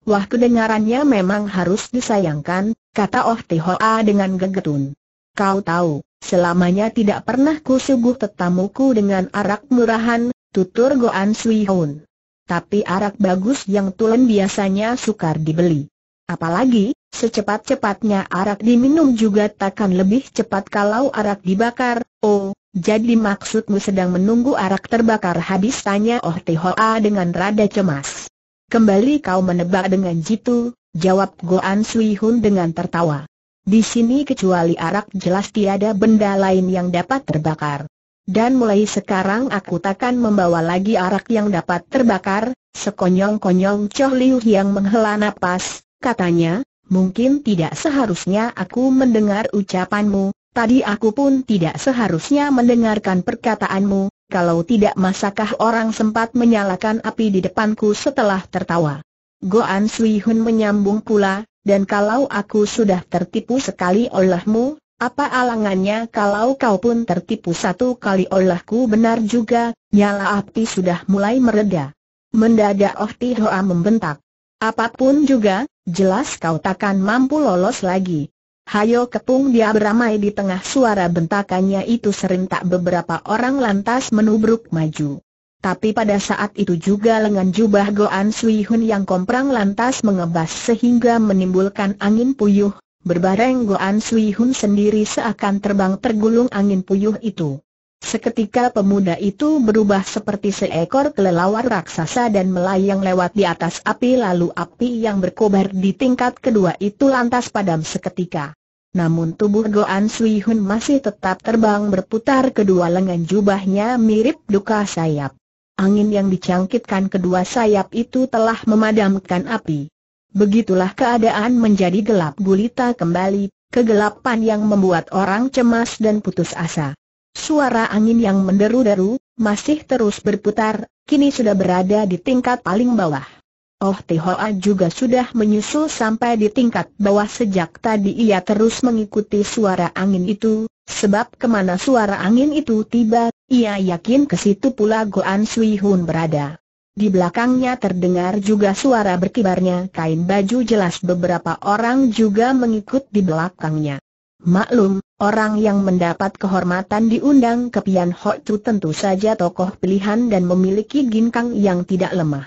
Wah kedengarannya memang harus disayangkan, kata Oh Tihoa dengan gegetun. Kau tahu, selamanya tidak pernah kusuguh tetamuku dengan arak murahan, tutur Goan Sui Hun. Tapi arak bagus yang tulen biasanya sukar dibeli. Apalagi, Secepat-cepatnya arak diminum juga takkan lebih cepat kalau arak dibakar, oh, jadi maksudmu sedang menunggu arak terbakar habis tanya Oh Tihoa dengan rada cemas. Kembali kau menebak dengan jitu, jawab Goan Sui Hun dengan tertawa. Di sini kecuali arak jelas tiada benda lain yang dapat terbakar. Dan mulai sekarang aku takkan membawa lagi arak yang dapat terbakar, sekonyong-konyong Choh Liu yang menghela napas, katanya, Mungkin tidak seharusnya aku mendengar ucapanmu, tadi aku pun tidak seharusnya mendengarkan perkataanmu, kalau tidak masakah orang sempat menyalakan api di depanku setelah tertawa. Goan Sui Hun menyambung pula, dan kalau aku sudah tertipu sekali olehmu, apa alangannya kalau kau pun tertipu satu kali olehku benar juga, nyala api sudah mulai mereda. Mendadak Oh Ti Hoa membentak. Apapun juga, jelas kau takkan mampu lolos lagi. Hayo kepung dia beramai di tengah suara bentakannya itu serentak beberapa orang lantas menubruk maju. Tapi pada saat itu juga lengan jubah Goan Sui Hun yang komprang lantas mengebas sehingga menimbulkan angin puyuh, berbareng Goan Sui Hun sendiri seakan terbang tergulung angin puyuh itu. Seketika pemuda itu berubah seperti seekor kelelawar raksasa dan melayang lewat di atas api lalu api yang berkobar di tingkat kedua itu lantas padam seketika. Namun tubuh Goan Sui Hun masih tetap terbang berputar kedua lengan jubahnya mirip duka sayap. Angin yang dicangkitkan kedua sayap itu telah memadamkan api. Begitulah keadaan menjadi gelap gulita kembali, kegelapan yang membuat orang cemas dan putus asa. Suara angin yang menderu-deru, masih terus berputar, kini sudah berada di tingkat paling bawah. Oh Tihoa juga sudah menyusul sampai di tingkat bawah sejak tadi ia terus mengikuti suara angin itu, sebab kemana suara angin itu tiba, ia yakin ke situ pula Goan Sui Hun berada. Di belakangnya terdengar juga suara berkibarnya kain baju jelas beberapa orang juga mengikut di belakangnya. Maklum, orang yang mendapat kehormatan diundang ke Pian Ho Chu tentu saja tokoh pilihan dan memiliki ginkang yang tidak lemah.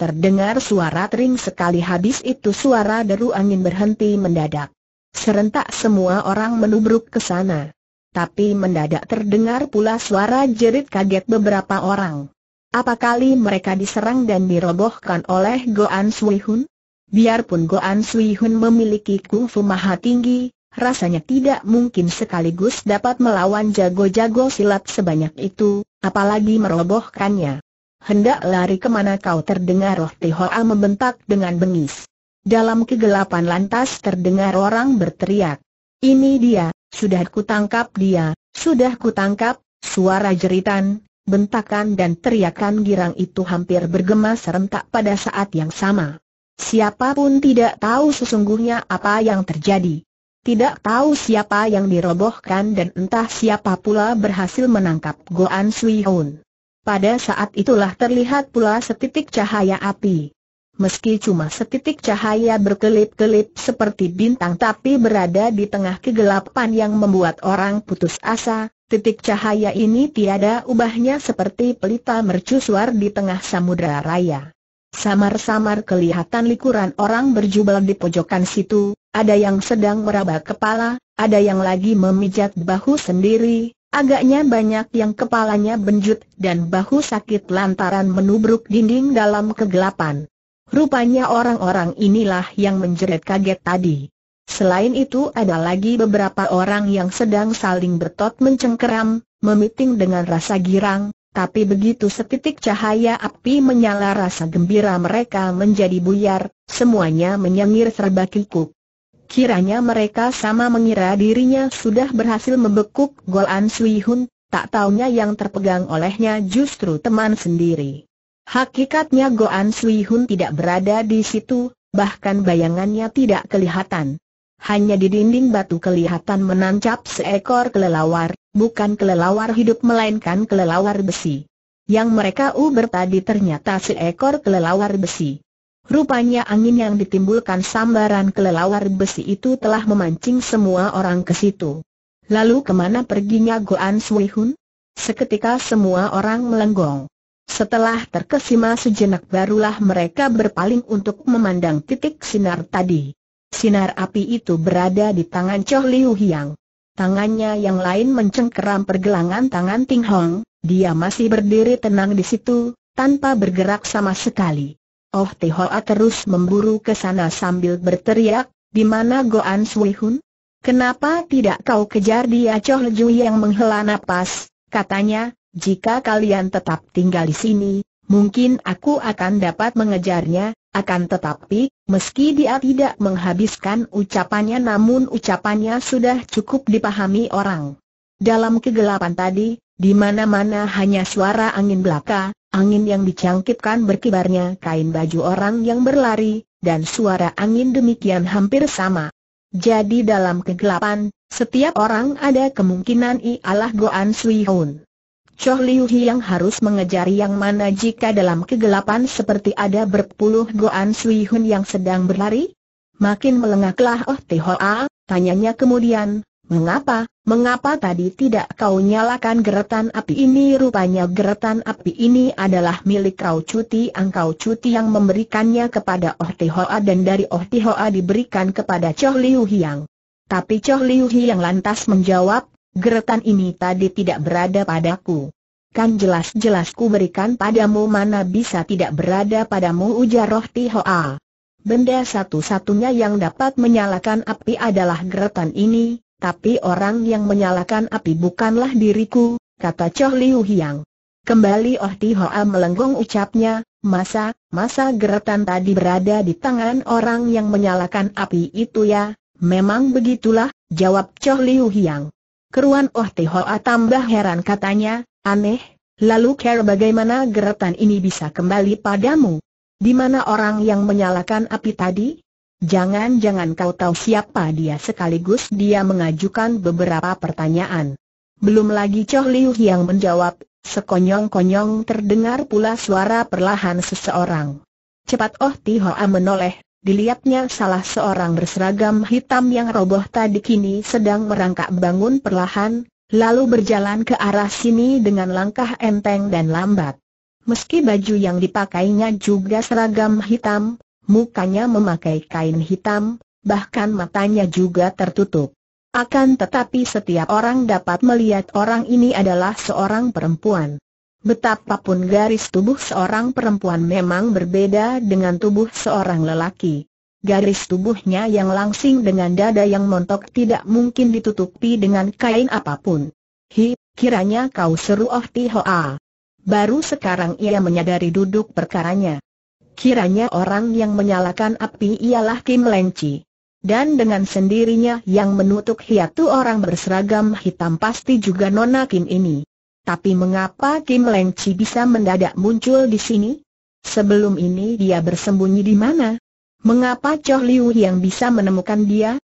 Terdengar suara tering sekali habis itu suara deru angin berhenti mendadak. Serentak semua orang menubruk ke sana. Tapi mendadak terdengar pula suara jerit kaget beberapa orang. Apa kali mereka diserang dan dirobohkan oleh Goan Sui Hun? Biarpun Goan Sui Hun memiliki kungfu maha tinggi, rasanya tidak mungkin sekaligus dapat melawan jago-jago silat sebanyak itu, apalagi merobohkannya. Hendak lari kemana kau terdengar roh Tihoa membentak dengan bengis. Dalam kegelapan lantas terdengar orang berteriak. Ini dia, sudah kutangkap dia, sudah kutangkap, suara jeritan, bentakan dan teriakan girang itu hampir bergema serentak pada saat yang sama. Siapapun tidak tahu sesungguhnya apa yang terjadi. Tidak tahu siapa yang dirobohkan dan entah siapa pula berhasil menangkap Goan Sui Hoon. Pada saat itulah terlihat pula setitik cahaya api. Meski cuma setitik cahaya berkelip-kelip seperti bintang tapi berada di tengah kegelapan yang membuat orang putus asa, titik cahaya ini tiada ubahnya seperti pelita mercusuar di tengah samudera raya. Samar-samar kelihatan likuran orang berjubel di pojokan situ, ada yang sedang meraba kepala, ada yang lagi memijat bahu sendiri, agaknya banyak yang kepalanya benjut dan bahu sakit lantaran menubruk dinding dalam kegelapan. Rupanya orang-orang inilah yang menjerit kaget tadi. Selain itu ada lagi beberapa orang yang sedang saling bertot mencengkeram, memiting dengan rasa girang, tapi begitu setitik cahaya api menyala rasa gembira mereka menjadi buyar, semuanya menyengir serba kikuk. Kiranya mereka sama mengira dirinya sudah berhasil membekuk Gol An Sui Hun, tak taunya yang terpegang olehnya justru teman sendiri. Hakikatnya Gol An Sui Hun tidak berada di situ, bahkan bayangannya tidak kelihatan. Hanya di dinding batu kelihatan menancap seekor kelelawar, bukan kelelawar hidup melainkan kelelawar besi. Yang mereka uber tadi ternyata seekor kelelawar besi. Rupanya angin yang ditimbulkan sambaran kelelawar besi itu telah memancing semua orang ke situ. Lalu kemana perginya Goan Sui Hun? Seketika semua orang melenggong. Setelah terkesima sejenak barulah mereka berpaling untuk memandang titik sinar tadi. Sinar api itu berada di tangan Choh Liu Hiang. Tangannya yang lain mencengkeram pergelangan tangan Ting Hong, dia masih berdiri tenang di situ, tanpa bergerak sama sekali. Oh Tihoa terus memburu ke sana sambil berteriak, di mana Goan Sui Hun? Kenapa tidak kau kejar dia Choh Jui yang menghela napas? Katanya, jika kalian tetap tinggal di sini, mungkin aku akan dapat mengejarnya, akan tetapi, meski dia tidak menghabiskan ucapannya namun ucapannya sudah cukup dipahami orang. Dalam kegelapan tadi, di mana-mana hanya suara angin belaka, Angin yang dicangkitkan berkibarnya kain baju orang yang berlari, dan suara angin demikian hampir sama. Jadi dalam kegelapan, setiap orang ada kemungkinan ialah Goan Sui Hoon. Choh Liu Hi yang harus mengejar yang mana jika dalam kegelapan seperti ada berpuluh Goan Sui Hoon yang sedang berlari? Makin melengaklah Oh Tihoa, tanyanya kemudian, Mengapa, mengapa tadi tidak kau nyalakan geretan api ini? Rupanya geretan api ini adalah milik kau cuti angkau cuti yang memberikannya kepada Oh Tihoa dan dari Oh Tihoa diberikan kepada Choh Liu Hiang. Tapi Choh Liu Hiang lantas menjawab, geretan ini tadi tidak berada padaku. Kan jelas-jelas ku berikan padamu mana bisa tidak berada padamu ujar Oh Tihoa. Benda satu-satunya yang dapat menyalakan api adalah geretan ini, tapi orang yang menyalakan api bukanlah diriku, kata Choh Liu Hiang. Kembali Oh Ti Hoa melenggong ucapnya, masa, masa geretan tadi berada di tangan orang yang menyalakan api itu ya, memang begitulah, jawab Choh Liu Hiang. Keruan Oh Ti Hoa tambah heran katanya, aneh, lalu care bagaimana geretan ini bisa kembali padamu? Di mana orang yang menyalakan api tadi? Jangan-jangan kau tahu siapa dia sekaligus dia mengajukan beberapa pertanyaan. Belum lagi Choh Liu yang menjawab, sekonyong-konyong terdengar pula suara perlahan seseorang. Cepat Oh Ti Hoa menoleh, dilihatnya salah seorang berseragam hitam yang roboh tadi kini sedang merangkak bangun perlahan, lalu berjalan ke arah sini dengan langkah enteng dan lambat. Meski baju yang dipakainya juga seragam hitam, mukanya memakai kain hitam, bahkan matanya juga tertutup. Akan tetapi setiap orang dapat melihat orang ini adalah seorang perempuan. Betapapun garis tubuh seorang perempuan memang berbeda dengan tubuh seorang lelaki. Garis tubuhnya yang langsing dengan dada yang montok tidak mungkin ditutupi dengan kain apapun. Hi, kiranya kau seru Oh Tihoa. Baru sekarang ia menyadari duduk perkaranya kiranya orang yang menyalakan api ialah Kim Lengci. Dan dengan sendirinya yang menutup hiatu orang berseragam hitam pasti juga Nona Kim ini. Tapi mengapa Kim Lengci bisa mendadak muncul di sini? Sebelum ini dia bersembunyi di mana? Mengapa Choh Liu yang bisa menemukan dia?